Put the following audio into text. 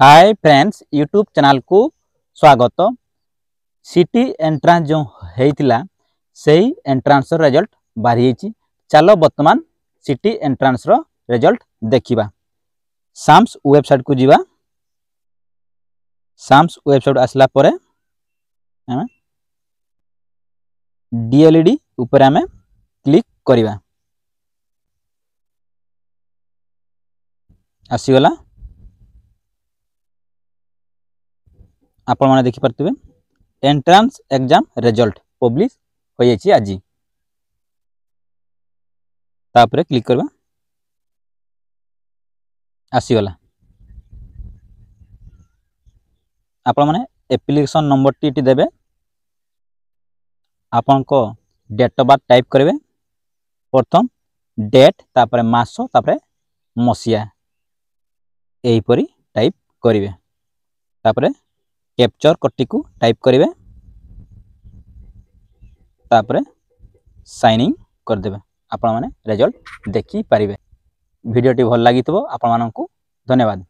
hi friends YouTube channel को स्वागत city entrance जो होता से ही एंट्रांस रेजल्ट बाहरी चलो बर्तमान सिटी एंट्रांस रेजल्ट देखा साम्स वेबसाइट को जीवा साम्स वेबसाइट आसला परे डीएलईडी ऊपर आम क्लिक करवा आसीगला ଆପଣମାନେ ଦେଖିପାରୁଥିବେ ଏଣ୍ଟ୍ରାନ୍ସ ଏକ୍ଜାମ୍ ରେଜଲ୍ଟ ପବ୍ଲିଶ ହୋଇଯାଇଛି ଆଜି ତାପରେ କ୍ଲିକ୍ କରିବା ଆସିଗଲା ଆପଣମାନେ ଆପ୍ଲିକେସନ୍ ନମ୍ବରଟି ଏଠି ଦେବେ ଆପଣଙ୍କ ଡେଟ୍ ଅଫ୍ ବାର୍ଥ ଟାଇପ୍ କରିବେ ପ୍ରଥମ ଡେଟ୍ ତାପରେ ମାସ ତାପରେ ମସିହା ଏହିପରି ଟାଇପ୍ କରିବେ ତାପରେ कैप्चर कटी को टाइप करेंगे तापर सैनिंग करदे आपण मैंने रेजल्ट देखिपर भिडटी भल लगे आपण मानक धन्यवाद